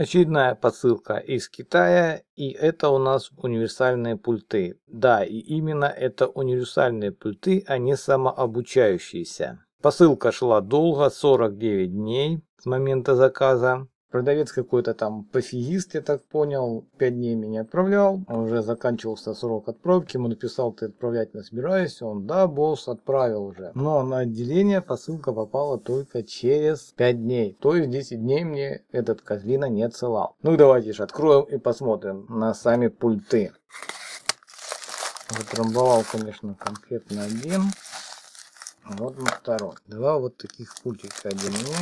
Очередная посылка из Китая, и это у нас универсальные пульты. Да, и именно это универсальные пульты, а не самообучающиеся. Посылка шла долго, 49 дней с момента заказа. Продавец какой-то там пофигист, я так понял, пять дней меня отправлял, уже заканчивался срок отправки, ему написал, ты отправлять не собираюсь, он, да, босс, отправил уже. Но на отделение посылка попала только через пять дней, то есть 10 дней мне этот козлина не отсылал. Ну давайте же откроем и посмотрим на сами пульты. Затрамбовал, конечно, конкретно один, вот на второй. Два вот таких пультика один у меня.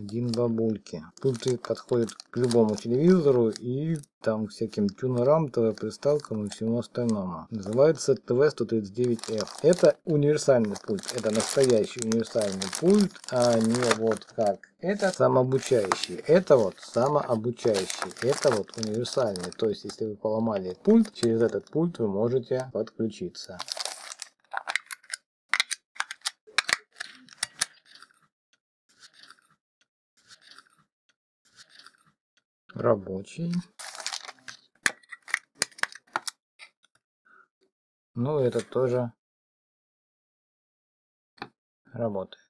Дин бабульки. Пульты подходит к любому телевизору и там всяким тюнерам, ТВ-приставкам и всему остальному. Называется ТВ-139F. Это универсальный пульт, это настоящий универсальный пульт, а не вот как. Это самообучающий, это вот самообучающий, это вот универсальный. То есть, если вы поломали пульт, через этот пульт вы можете подключиться. рабочий. Ну, это тоже работает.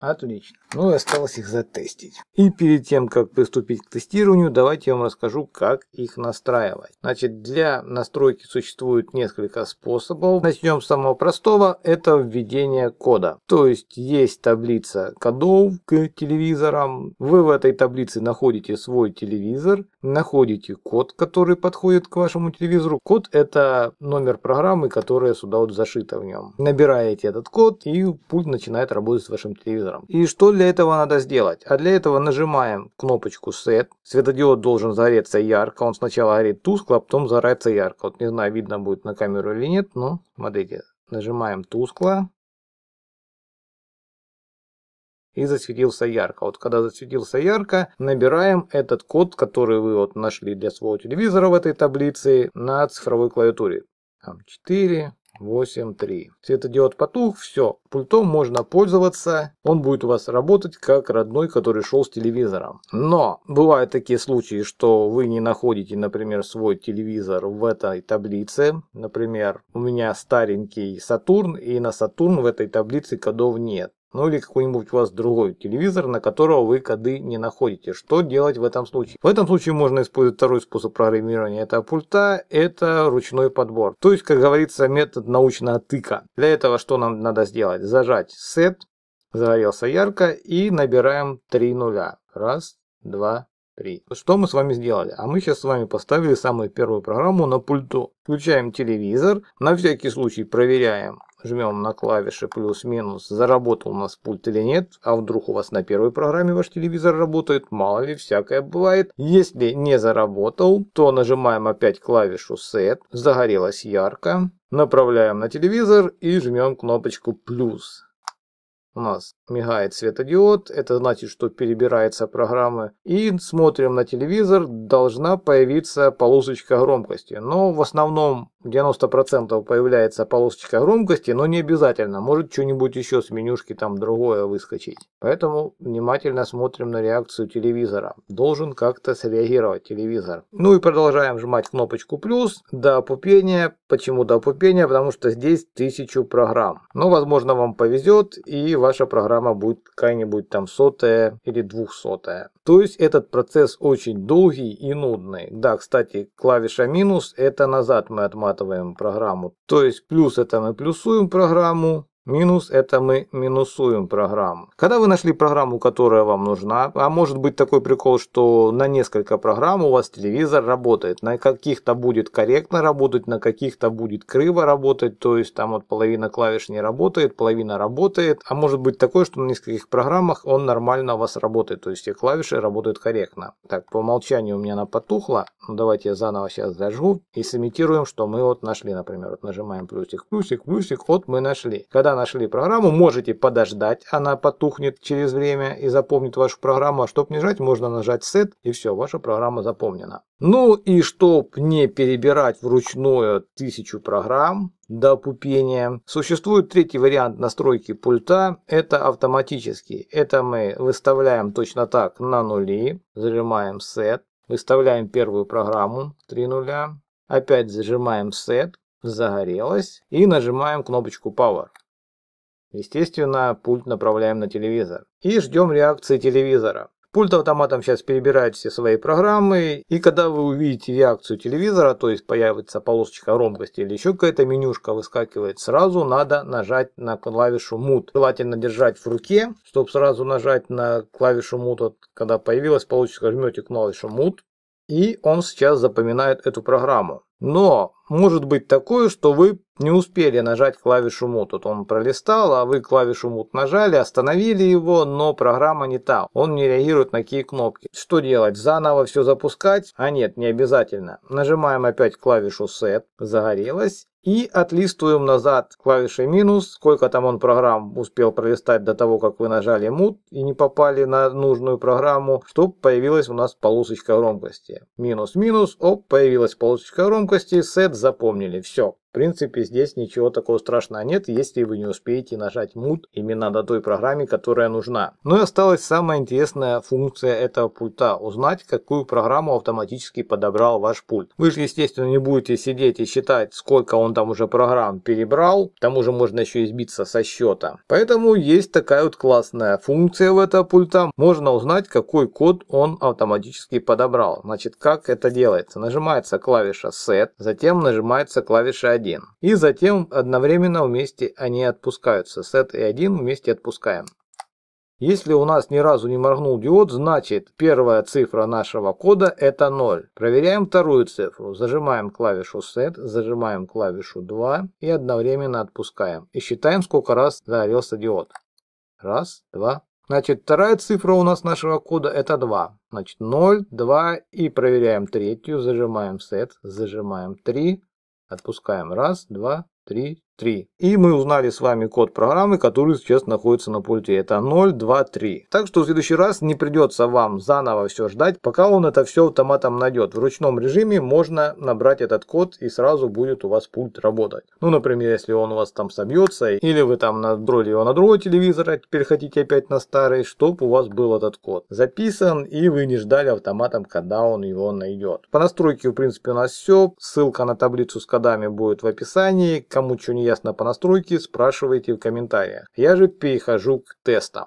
Отлично. Ну и осталось их затестить. И перед тем, как приступить к тестированию, давайте я вам расскажу, как их настраивать. Значит, для настройки существует несколько способов. Начнем с самого простого. Это введение кода. То есть есть таблица кодов к телевизорам. Вы в этой таблице находите свой телевизор, находите код, который подходит к вашему телевизору. Код это номер программы, которая сюда вот зашита в нем. Набираете этот код и пульт начинает работать с вашим телевизором телевизором. И что для этого надо сделать? А для этого нажимаем кнопочку Set. Светодиод должен загореться ярко. Он сначала горит тускло, а потом загорается ярко. Вот не знаю, видно будет на камеру или нет, но смотрите. Нажимаем тускло. И засветился ярко. Вот когда засветился ярко, набираем этот код, который вы вот нашли для своего телевизора в этой таблице на цифровой клавиатуре. Там 4, 8.3. Светодиод потух, все, пультом можно пользоваться, он будет у вас работать как родной, который шел с телевизором. Но бывают такие случаи, что вы не находите, например, свой телевизор в этой таблице. Например, у меня старенький Сатурн, и на Сатурн в этой таблице кодов нет ну или какой-нибудь у вас другой телевизор, на которого вы коды не находите. Что делать в этом случае? В этом случае можно использовать второй способ программирования этого пульта, это ручной подбор. То есть, как говорится, метод научного тыка. Для этого что нам надо сделать? Зажать set, загорелся ярко, и набираем 3 нуля. Раз, два, 3. Что мы с вами сделали? А мы сейчас с вами поставили самую первую программу на пульту. Включаем телевизор, на всякий случай проверяем жмем на клавиши плюс-минус, заработал у нас пульт или нет, а вдруг у вас на первой программе ваш телевизор работает, мало ли, всякое бывает. Если не заработал, то нажимаем опять клавишу Set, загорелось ярко, направляем на телевизор и жмем кнопочку плюс. У нас мигает светодиод, это значит, что перебирается программа. И смотрим на телевизор, должна появиться полосочка громкости. Но в основном 90% появляется полосочка громкости, но не обязательно. Может что-нибудь еще с менюшки там другое выскочить. Поэтому внимательно смотрим на реакцию телевизора. Должен как-то среагировать телевизор. Ну и продолжаем жмать кнопочку плюс до пупения. Почему до пупения? Потому что здесь тысячу программ. Но ну, возможно вам повезет и ваша программа программа будет какая-нибудь там сотая или двухсотая. То есть этот процесс очень долгий и нудный. Да, кстати, клавиша минус это назад мы отматываем программу. То есть плюс это мы плюсуем программу, Минус – это мы минусуем программу. Когда вы нашли программу, которая вам нужна, а может быть такой прикол, что на несколько программ у вас телевизор работает, на каких-то будет корректно работать, на каких-то будет криво работать, то есть там вот половина клавиш не работает, половина работает, а может быть такое, что на нескольких программах он нормально у вас работает, то есть все клавиши работают корректно. Так, по умолчанию у меня она потухла, ну, давайте я заново сейчас зажгу и сымитируем, что мы вот нашли, например, вот нажимаем плюсик, плюсик, плюсик, вот мы нашли. Когда нашли программу, можете подождать, она потухнет через время и запомнит вашу программу. А чтобы не жать, можно нажать Set и все, ваша программа запомнена. Ну и чтобы не перебирать вручную тысячу программ, до пупения. Существует третий вариант настройки пульта, это автоматический. Это мы выставляем точно так на нули, зажимаем Set, выставляем первую программу 3 нуля, опять зажимаем Set, загорелась и нажимаем кнопочку Power. Естественно, пульт направляем на телевизор. И ждем реакции телевизора. Пульт автоматом сейчас перебирает все свои программы, и когда вы увидите реакцию телевизора, то есть появится полосочка громкости или еще какая-то менюшка выскакивает, сразу надо нажать на клавишу Mute. Желательно держать в руке, чтобы сразу нажать на клавишу Mute. Вот, когда появилась полосочка, жмете клавишу Mute, и он сейчас запоминает эту программу. Но может быть такое, что вы не успели нажать клавишу мут, вот он пролистал, а вы клавишу мут нажали, остановили его, но программа не та, он не реагирует на какие кнопки. Что делать, заново все запускать? А нет, не обязательно. Нажимаем опять клавишу set, загорелась. И отлистываем назад клавишей минус, сколько там он программ успел пролистать до того, как вы нажали мут и не попали на нужную программу, чтобы появилась у нас полосочка громкости. Минус-минус, оп, появилась полосочка громкости, сет запомнили, все. В принципе, здесь ничего такого страшного нет, если вы не успеете нажать мут именно на той программе, которая нужна. Ну и осталась самая интересная функция этого пульта – узнать, какую программу автоматически подобрал ваш пульт. Вы же, естественно, не будете сидеть и считать, сколько он там уже программ перебрал, к тому же можно еще избиться со счета. Поэтому есть такая вот классная функция в этого пульта. Можно узнать, какой код он автоматически подобрал. Значит, как это делается? Нажимается клавиша Set, затем нажимается клавиша один. И затем одновременно вместе они отпускаются. Set и один вместе отпускаем. Если у нас ни разу не моргнул диод, значит первая цифра нашего кода это 0. Проверяем вторую цифру. Зажимаем клавишу Set, зажимаем клавишу 2 и одновременно отпускаем. И считаем, сколько раз заорелся диод. Раз, два. Значит, вторая цифра у нас нашего кода это 2. Значит, 0, 2 и проверяем третью. Зажимаем Set, зажимаем 3 Отпускаем. Раз, два, три, 3. И мы узнали с вами код программы, который сейчас находится на пульте. Это 023. Так что в следующий раз не придется вам заново все ждать, пока он это все автоматом найдет. В ручном режиме можно набрать этот код и сразу будет у вас пульт работать. Ну, например, если он у вас там собьется, или вы там настроили его на другой телевизор, а теперь хотите опять на старый, чтобы у вас был этот код записан, и вы не ждали автоматом, когда он его найдет. По настройке, в принципе, у нас все. Ссылка на таблицу с кодами будет в описании. Кому что не неясно по настройке, спрашивайте в комментариях. Я же перехожу к тестам.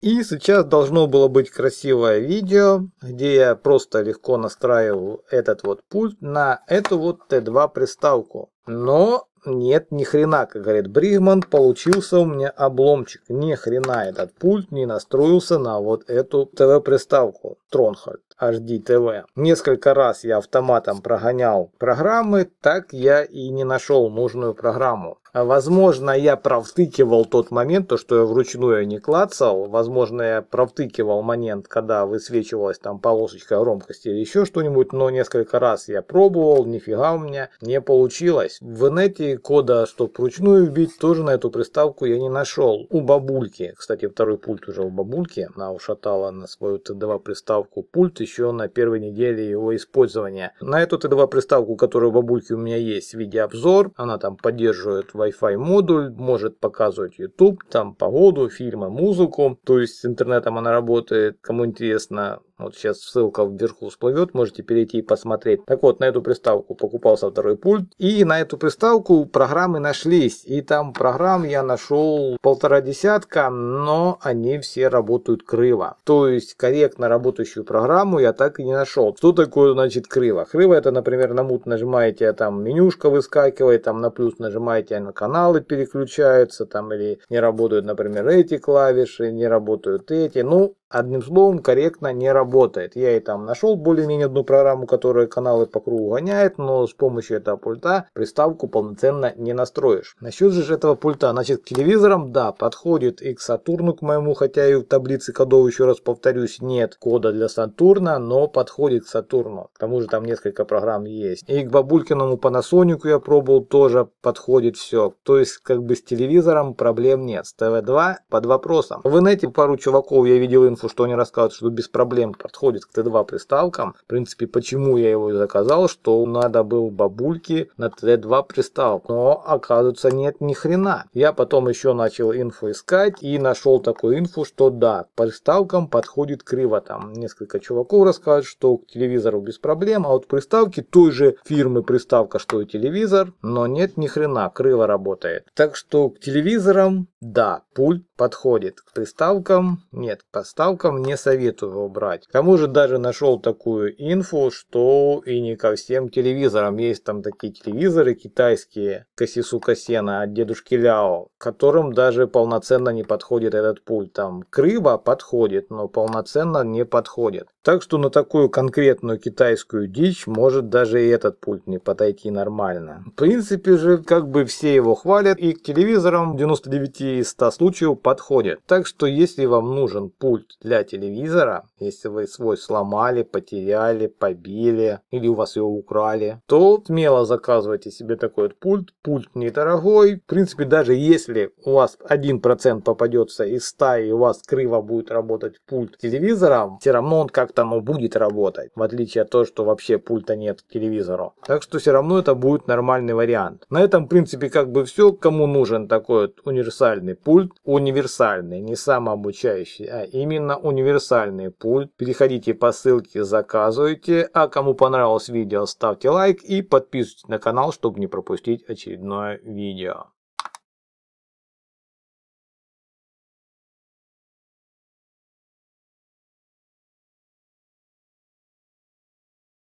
И сейчас должно было быть красивое видео, где я просто легко настраиваю этот вот пульт на эту вот Т2 приставку. Но нет, ни хрена, как говорит Бригман, получился у меня обломчик. Ни хрена этот пульт не настроился на вот эту ТВ-приставку Тронхольд. HD TV. Несколько раз я автоматом прогонял программы, так я и не нашел нужную программу. А, возможно, я провтыкивал тот момент, то, что я вручную не клацал. Возможно, я провтыкивал момент, когда высвечивалась там полосочка громкости или еще что-нибудь, но несколько раз я пробовал, нифига у меня не получилось. В инете кода, чтобы вручную бить, тоже на эту приставку я не нашел. У бабульки, кстати, второй пульт уже у бабульки, она ушатала на свою Т2 приставку пульт еще на первой неделе его использования. На эту Т2 приставку, которая у бабульки у меня есть в виде обзор, она там поддерживает в Wi-Fi модуль, может показывать YouTube, там погоду, фильмы, музыку. То есть с интернетом она работает, кому интересно, вот сейчас ссылка вверху всплывет, можете перейти и посмотреть. Так вот, на эту приставку покупался второй пульт. И на эту приставку программы нашлись. И там программ я нашел полтора десятка, но они все работают криво. То есть корректно работающую программу я так и не нашел. Что такое значит криво? Криво это, например, на мут нажимаете, а там менюшка выскакивает, там на плюс нажимаете, а на каналы переключаются, там или не работают, например, эти клавиши, не работают эти. Ну, одним словом, корректно не работает. Я и там нашел более-менее одну программу, которая каналы по кругу гоняет, но с помощью этого пульта приставку полноценно не настроишь. Насчет же этого пульта, значит, к телевизорам, да, подходит и к Сатурну, к моему, хотя и в таблице кодов, еще раз повторюсь, нет кода для Сатурна, но подходит к Сатурну. К тому же там несколько программ есть. И к бабулькиному панасонику я пробовал, тоже подходит все. То есть, как бы с телевизором проблем нет. С ТВ-2 под вопросом. В инете пару чуваков я видел инфу, что они рассказывают, что без проблем подходит к Т2 приставкам. В принципе, почему я его и заказал, что надо было бабульки на Т2 приставок. Но оказывается, нет ни хрена. Я потом еще начал инфу искать и нашел такую инфу, что да, к приставкам подходит криво. Там несколько чуваков рассказывают, что к телевизору без проблем, а вот приставки той же фирмы приставка, что и телевизор, но нет ни хрена, криво работает. Так что к телевизорам, да, пульт подходит. К приставкам нет, к Навкам не советую брать. К тому же даже нашел такую инфу, что и не ко всем телевизорам. Есть там такие телевизоры китайские, Касису Касена от дедушки Ляо, которым даже полноценно не подходит этот пульт. Там крыба подходит, но полноценно не подходит. Так что на такую конкретную китайскую дичь может даже и этот пульт не подойти нормально. В принципе же, как бы все его хвалят, и к телевизорам 99 из 100 случаев подходит. Так что если вам нужен пульт для телевизора, если вы свой сломали, потеряли, побили или у вас его украли, то смело заказывайте себе такой вот пульт. Пульт недорогой. В принципе, даже если у вас 1% попадется из 100 и у вас криво будет работать пульт телевизора, все равно он как-то ну, будет работать. В отличие от того, что вообще пульта нет к телевизору. Так что все равно это будет нормальный вариант. На этом, в принципе, как бы все. Кому нужен такой вот универсальный пульт, универсальный, не самообучающий, а именно совершенно универсальный пульт. Переходите по ссылке, заказывайте. А кому понравилось видео, ставьте лайк и подписывайтесь на канал, чтобы не пропустить очередное видео.